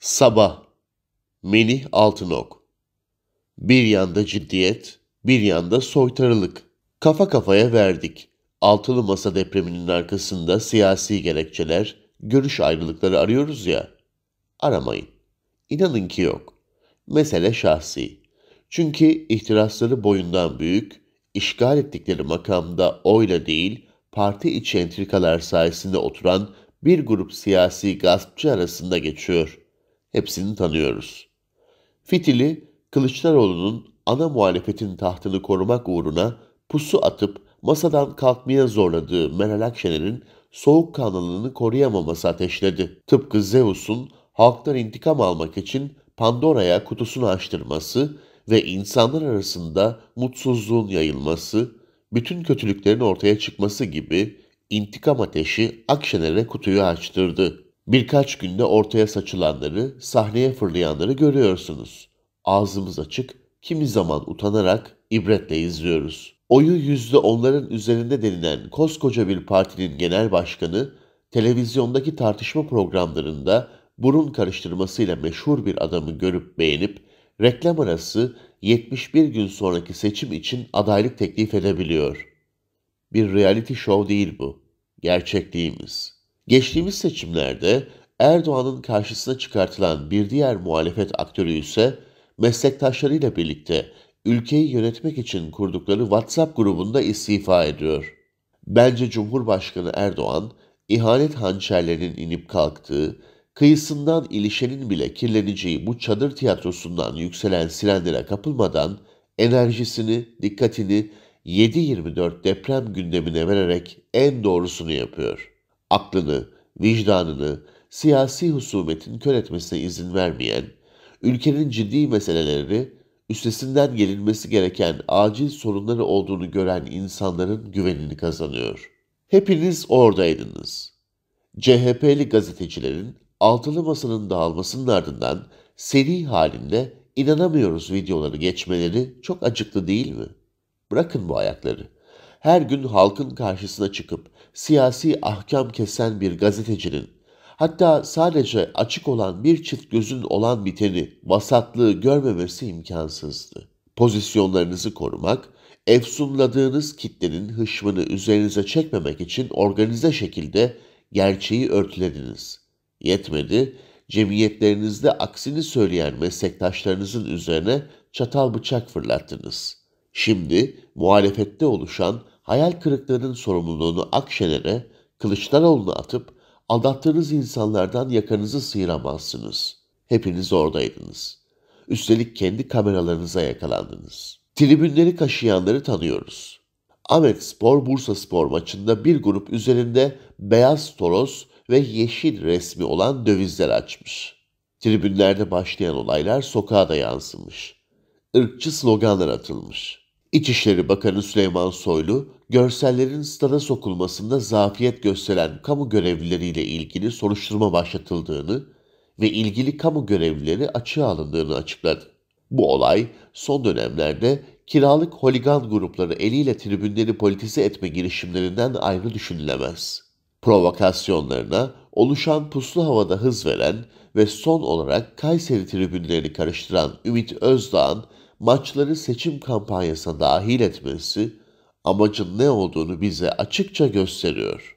Sabah Melih Altınok Bir yanda ciddiyet, bir yanda soytarılık. Kafa kafaya verdik. Altılı Masa depreminin arkasında siyasi gerekçeler, görüş ayrılıkları arıyoruz ya. Aramayın. İnanın ki yok. Mesele şahsi. Çünkü ihtirasları boyundan büyük, işgal ettikleri makamda oyla değil, parti içi entrikalar sayesinde oturan bir grup siyasi gaspçı arasında geçiyor. Hepsini tanıyoruz. Fitili, Kılıçdaroğlu'nun ana muhalefetin tahtını korumak uğruna pusu atıp masadan kalkmaya zorladığı Meral Akşener'in kanalını koruyamaması ateşledi. Tıpkı Zeus'un halktan intikam almak için Pandora'ya kutusunu açtırması ve insanlar arasında mutsuzluğun yayılması, bütün kötülüklerin ortaya çıkması gibi intikam ateşi Akşener'e kutuyu açtırdı. Birkaç günde ortaya saçılanları, sahneye fırlayanları görüyorsunuz. Ağzımız açık, kimi zaman utanarak ibretle izliyoruz. Oyu yüzde onların üzerinde denilen koskoca bir partinin genel başkanı, televizyondaki tartışma programlarında burun karıştırmasıyla meşhur bir adamı görüp beğenip, reklam arası 71 gün sonraki seçim için adaylık teklif edebiliyor. Bir reality show değil bu, gerçekliğimiz.'' Geçtiğimiz seçimlerde Erdoğan'ın karşısına çıkartılan bir diğer muhalefet aktörü ise meslektaşlarıyla birlikte ülkeyi yönetmek için kurdukları WhatsApp grubunda istifa ediyor. Bence Cumhurbaşkanı Erdoğan, ihanet hançerlerinin inip kalktığı, kıyısından ilişenin bile kirleneceği bu çadır tiyatrosundan yükselen sirenlere kapılmadan enerjisini, dikkatini 7-24 deprem gündemine vererek en doğrusunu yapıyor aklını, vicdanını siyasi husumetin kör etmesine izin vermeyen, ülkenin ciddi meselelerini üstesinden gelinmesi gereken acil sorunları olduğunu gören insanların güvenini kazanıyor. Hepiniz oradaydınız. CHP'li gazetecilerin altılı masanın dağılmasının ardından seri halinde inanamıyoruz videoları geçmeleri çok acıklı değil mi? Bırakın bu ayakları.'' her gün halkın karşısına çıkıp siyasi ahkam kesen bir gazetecinin, hatta sadece açık olan bir çift gözün olan biteni, vasatlığı görmemesi imkansızdı. Pozisyonlarınızı korumak, efsunladığınız kitlenin hışmını üzerinize çekmemek için organize şekilde gerçeği örtülediniz. Yetmedi, cemiyetlerinizde aksini söyleyen meslektaşlarınızın üzerine çatal bıçak fırlattınız. Şimdi muhalefette oluşan hayal kırıklığının sorumluluğunu Akşener'e, Kılıçdaroğlu'na atıp aldattığınız insanlardan yakanızı sıyıramazsınız. Hepiniz oradaydınız. Üstelik kendi kameralarınıza yakalandınız. Tribünleri kaşıyanları tanıyoruz. Ahmet Spor Bursa Spor maçında bir grup üzerinde beyaz toros ve yeşil resmi olan dövizler açmış. Tribünlerde başlayan olaylar sokağa da yansımış. Irkçı sloganlar atılmış. İçişleri Bakanı Süleyman Soylu görsellerin stada sokulmasında zafiyet gösteren kamu görevlileriyle ilgili soruşturma başlatıldığını ve ilgili kamu görevlileri açığa alındığını açıkladı. Bu olay son dönemlerde kiralık holigan grupları eliyle tribünleri politize etme girişimlerinden ayrı düşünülemez. Provokasyonlarına oluşan puslu havada hız veren ve son olarak Kayseri tribünlerini karıştıran Ümit Özdağ'ın maçları seçim kampanyasına dahil etmesi amacın ne olduğunu bize açıkça gösteriyor.